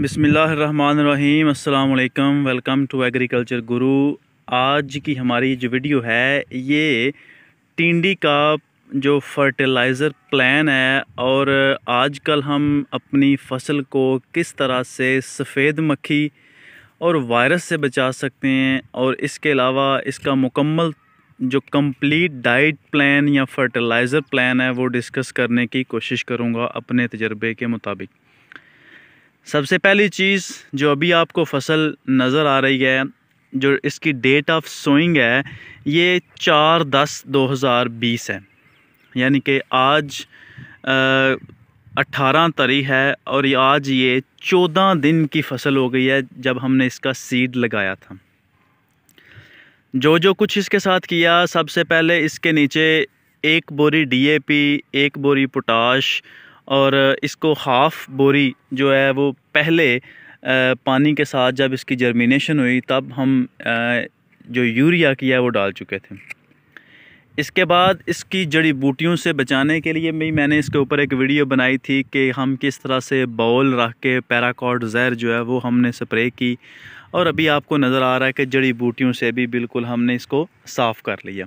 बिसमीम् welcome to agriculture गुरु आज की हमारी जो वीडियो है ये टिंडी का जो फर्टिलाइज़र प्लान है और आजकल हम अपनी फसल को किस तरह से सफ़ेद मक्खी और वायरस से बचा सकते हैं और इसके अलावा इसका मुकम्मल जो कंप्लीट डाइट प्लान या फर्टिलाइज़र प्लान है वो डिस्कस करने की कोशिश करूँगा अपने तजर्बे के मुताबिक सबसे पहली चीज़ जो अभी आपको फसल नज़र आ रही है जो इसकी डेट ऑफ सोइंग है ये चार दस दो हज़ार बीस है यानी कि आज अट्ठारह तरी है और ये आज ये चौदह दिन की फसल हो गई है जब हमने इसका सीड लगाया था जो जो कुछ इसके साथ किया सबसे पहले इसके नीचे एक बोरी डीएपी, एक बोरी पोटाश और इसको हाफ़ बोरी जो है वो पहले पानी के साथ जब इसकी जर्मिनेशन हुई तब हम जो यूरिया की है वो डाल चुके थे इसके बाद इसकी जड़ी बूटियों से बचाने के लिए भी मैंने इसके ऊपर एक वीडियो बनाई थी कि हम किस तरह से बाउल रख के पैराकॉट जहर जो है वो हमने स्प्रे की और अभी आपको नज़र आ रहा है कि जड़ी बूटियों से भी बिल्कुल हमने इसको साफ़ कर लिया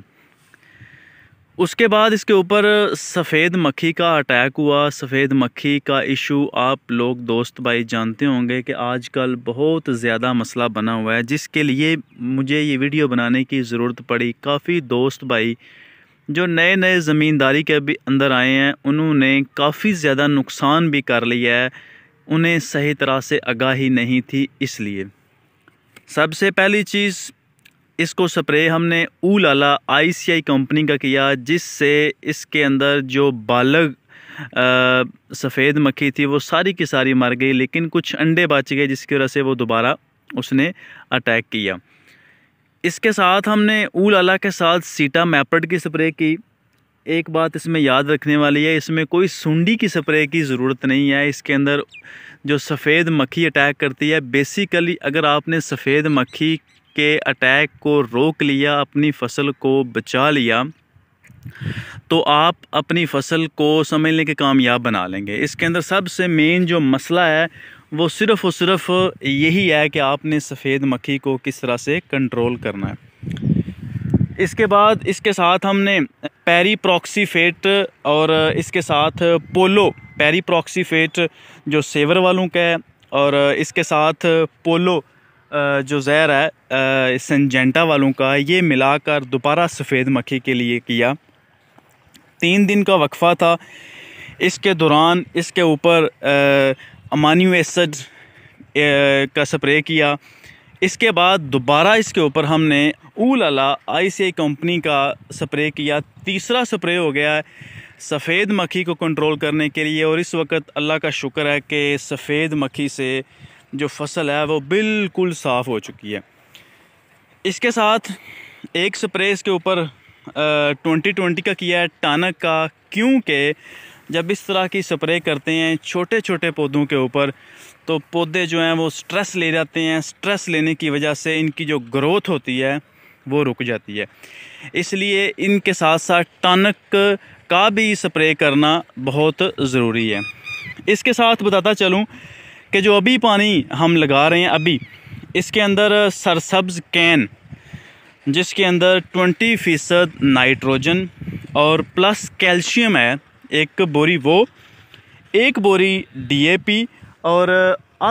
उसके बाद इसके ऊपर सफ़ेद मक्खी का अटैक हुआ सफ़ेद मक्खी का इशू आप लोग दोस्त भाई जानते होंगे कि आजकल बहुत ज़्यादा मसला बना हुआ है जिसके लिए मुझे ये वीडियो बनाने की ज़रूरत पड़ी काफ़ी दोस्त भाई जो नए नए ज़मींदारी के भी अंदर आए हैं उन्होंने काफ़ी ज़्यादा नुकसान भी कर लिया है उन्हें सही तरह से आगाही नहीं थी इसलिए सबसे पहली चीज़ इसको स्प्रे हमने ऊलाला आईसीआई कंपनी का किया जिससे इसके अंदर जो बालग सफ़ेद मक्खी थी वो सारी की सारी मर गई लेकिन कुछ अंडे बच गए जिसकी वजह से वो दोबारा उसने अटैक किया इसके साथ हमने ऊल आला के साथ सीटा मैपड की स्प्रे की एक बात इसमें याद रखने वाली है इसमें कोई सुंडी की स्प्रे की ज़रूरत नहीं है इसके अंदर जो सफ़ेद मक्खी अटैक करती है बेसिकली अगर आपने सफ़ेद मक्खी के अटैक को रोक लिया अपनी फसल को बचा लिया तो आप अपनी फसल को समझने के कामयाब बना लेंगे इसके अंदर सबसे मेन जो मसला है वो सिर्फ़ और सिर्फ यही है कि आपने सफ़ेद मक्खी को किस तरह से कंट्रोल करना है इसके बाद इसके साथ हमने पैरी प्रॉक्सीफेट और इसके साथ पोलो पैरी प्रॉक्सीफेट जो सेवर वालों का है और इसके साथ पोलो जो ज़हर है सेंजेंटा वालों का ये मिलाकर दोबारा सफ़ेद मक्खी के लिए किया तीन दिन का वक्फा था इसके दौरान इसके ऊपर अमानियो एसड का स्प्रे किया इसके बाद दोबारा इसके ऊपर हमने ऊलाला आई कंपनी का स्प्रे किया तीसरा स्प्रे हो गया है सफ़ेद मक्खी को कंट्रोल करने के लिए और इस वक्त अल्लाह का शुक्र है कि सफ़ेद मक्खी से जो फसल है वो बिल्कुल साफ़ हो चुकी है इसके साथ एक स्प्रे इसके ऊपर ट्वेंटी ट्वेंटी का किया है टानक का क्योंकि जब इस तरह की स्प्रे करते हैं छोटे छोटे पौधों के ऊपर तो पौधे जो हैं वो स्ट्रेस ले जाते हैं स्ट्रेस लेने की वजह से इनकी जो ग्रोथ होती है वो रुक जाती है इसलिए इनके साथ साथ टानक का भी स्प्रे करना बहुत ज़रूरी है इसके साथ बताता चलूँ कि जो अभी पानी हम लगा रहे हैं अभी इसके अंदर सरसब्ज कैन जिसके अंदर 20 फ़ीसद नाइट्रोजन और प्लस कैल्शियम है एक बोरी वो एक बोरी डीएपी और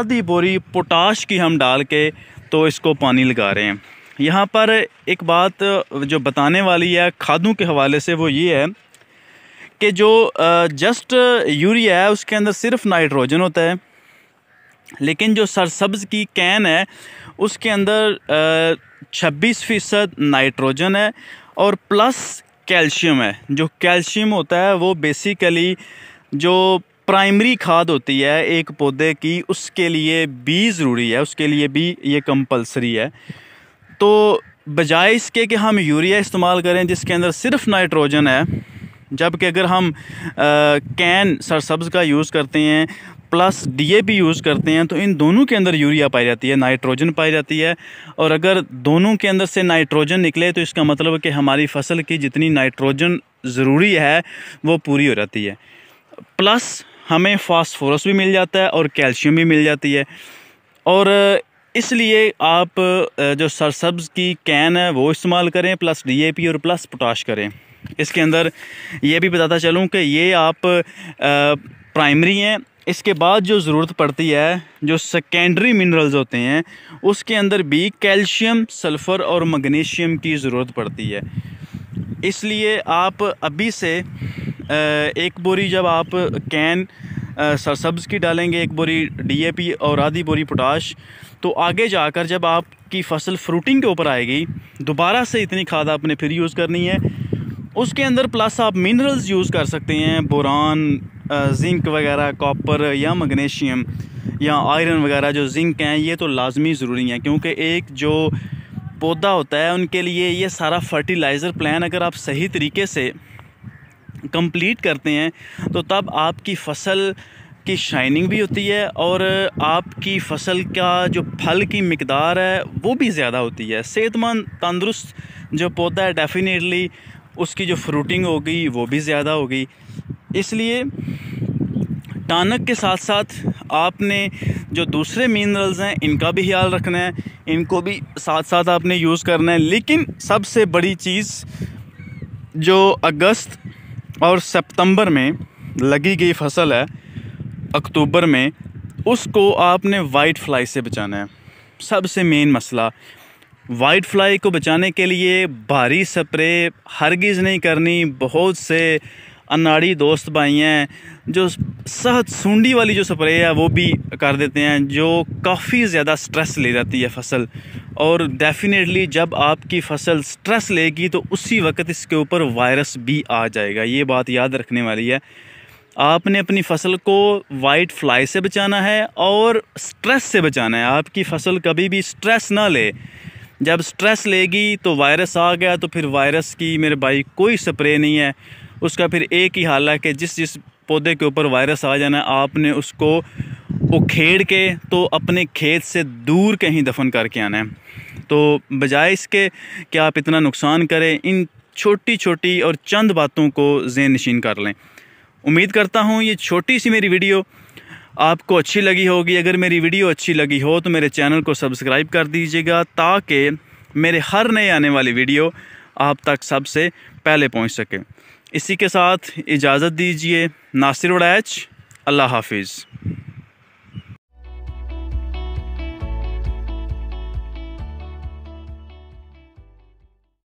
आधी बोरी पोटाश की हम डाल के तो इसको पानी लगा रहे हैं यहाँ पर एक बात जो बताने वाली है खादों के हवाले से वो ये है कि जो जस्ट यूरिया है उसके अंदर सिर्फ नाइट्रोजन होता है लेकिन जो सरसब्ज़ की कैन है उसके अंदर छब्बीस फ़ीसद नाइट्रोजन है और प्लस कैल्शियम है जो कैल्शियम होता है वो बेसिकली जो प्राइमरी खाद होती है एक पौधे की उसके लिए भी ज़रूरी है उसके लिए भी ये कंपलसरी है तो बजाय इसके कि हम यूरिया इस्तेमाल करें जिसके अंदर सिर्फ नाइट्रोजन है जबकि अगर हम आ, कैन सरसब्ज़ का यूज़ करते हैं प्लस डीएपी यूज़ करते हैं तो इन दोनों के अंदर यूरिया पाई जाती है नाइट्रोजन पाई जाती है और अगर दोनों के अंदर से नाइट्रोजन निकले तो इसका मतलब कि हमारी फसल की जितनी नाइट्रोजन ज़रूरी है वो पूरी हो जाती है प्लस हमें फास्फोरस भी मिल जाता है और कैल्शियम भी मिल जाती है और इसलिए आप जो सरसब्ज की कैन है वो इस्तेमाल करें प्लस डीएपी और प्लस पोटाश करें इसके अंदर ये भी बताता चलूँ कि ये आप प्राइमरी हैं इसके बाद जो ज़रूरत पड़ती है जो सेकेंडरी मिनरल्स होते हैं उसके अंदर भी कैल्शियम सल्फ़र और मैग्नीशियम की ज़रूरत पड़ती है इसलिए आप अभी से एक बोरी जब आप कैन सरसब्ज़ की डालेंगे एक बोरी डीएपी और आधी बोरी पोटाश तो आगे जाकर जब आपकी फसल फ्रूटिंग के ऊपर आएगी दोबारा से इतनी खाद आपने फिर यूज़ करनी है उसके अंदर प्लस आप मिनरल्स यूज़ कर सकते हैं बोरान जिंक वगैरह कॉपर या मगनीशियम या आयरन वगैरह जो जिंक हैं ये तो लाजमी ज़रूरी हैं क्योंकि एक जो पौधा होता है उनके लिए ये सारा फर्टिलाइज़र प्लान अगर आप सही तरीके से कंप्लीट करते हैं तो तब आपकी फसल की शाइनिंग भी होती है और आपकी फसल का जो फल की मकदार है वो भी ज़्यादा होती है सेहतमंद तंदुरुस्त जो पौधा है डेफिनेटली उसकी जो फ्रूटिंग होगी वो भी ज़्यादा होगी इसलिए टानक के साथ साथ आपने जो दूसरे मिनरल्स हैं इनका भी ख्याल रखना है इनको भी साथ साथ आपने यूज़ करना है लेकिन सबसे बड़ी चीज़ जो अगस्त और सितंबर में लगी गई फसल है अक्टूबर में उसको आपने वाइट फ्लाई से बचाना है सबसे मेन मसला वाइट फ्लाई को बचाने के लिए भारी स्प्रे हरगिज़ नहीं करनी बहुत से अनाड़ी दोस्त भाई हैं जो सहज सूंडी वाली जो स्प्रे है वो भी कर देते हैं जो काफ़ी ज़्यादा स्ट्रेस ले जाती है फसल और डेफिनेटली जब आपकी फसल स्ट्रेस लेगी तो उसी वक्त इसके ऊपर वायरस भी आ जाएगा ये बात याद रखने वाली है आपने अपनी फसल को वाइट फ्लाई से बचाना है और स्ट्रेस से बचाना है आपकी फसल कभी भी स्ट्रेस ना ले जब स्ट्रेस लेगी तो वायरस आ गया तो फिर वायरस की मेरे भाई कोई स्प्रे नहीं है उसका फिर एक ही हाल है कि जिस जिस पौधे के ऊपर वायरस आ जाना आपने उसको उखेड़ के तो अपने खेत से दूर कहीं दफन करके आना है तो बजाय इसके कि आप इतना नुकसान करें इन छोटी छोटी और चंद बातों को जेन नशीन कर लें उम्मीद करता हूँ ये छोटी सी मेरी वीडियो आपको अच्छी लगी होगी अगर मेरी वीडियो अच्छी लगी हो तो मेरे चैनल को सब्सक्राइब कर दीजिएगा ताकि मेरे हर नए आने वाली वीडियो आप तक सबसे पहले पहुँच सके इसी के साथ इजाज़त दीजिए नासिर वड़ैच अल्लाह हाफिज़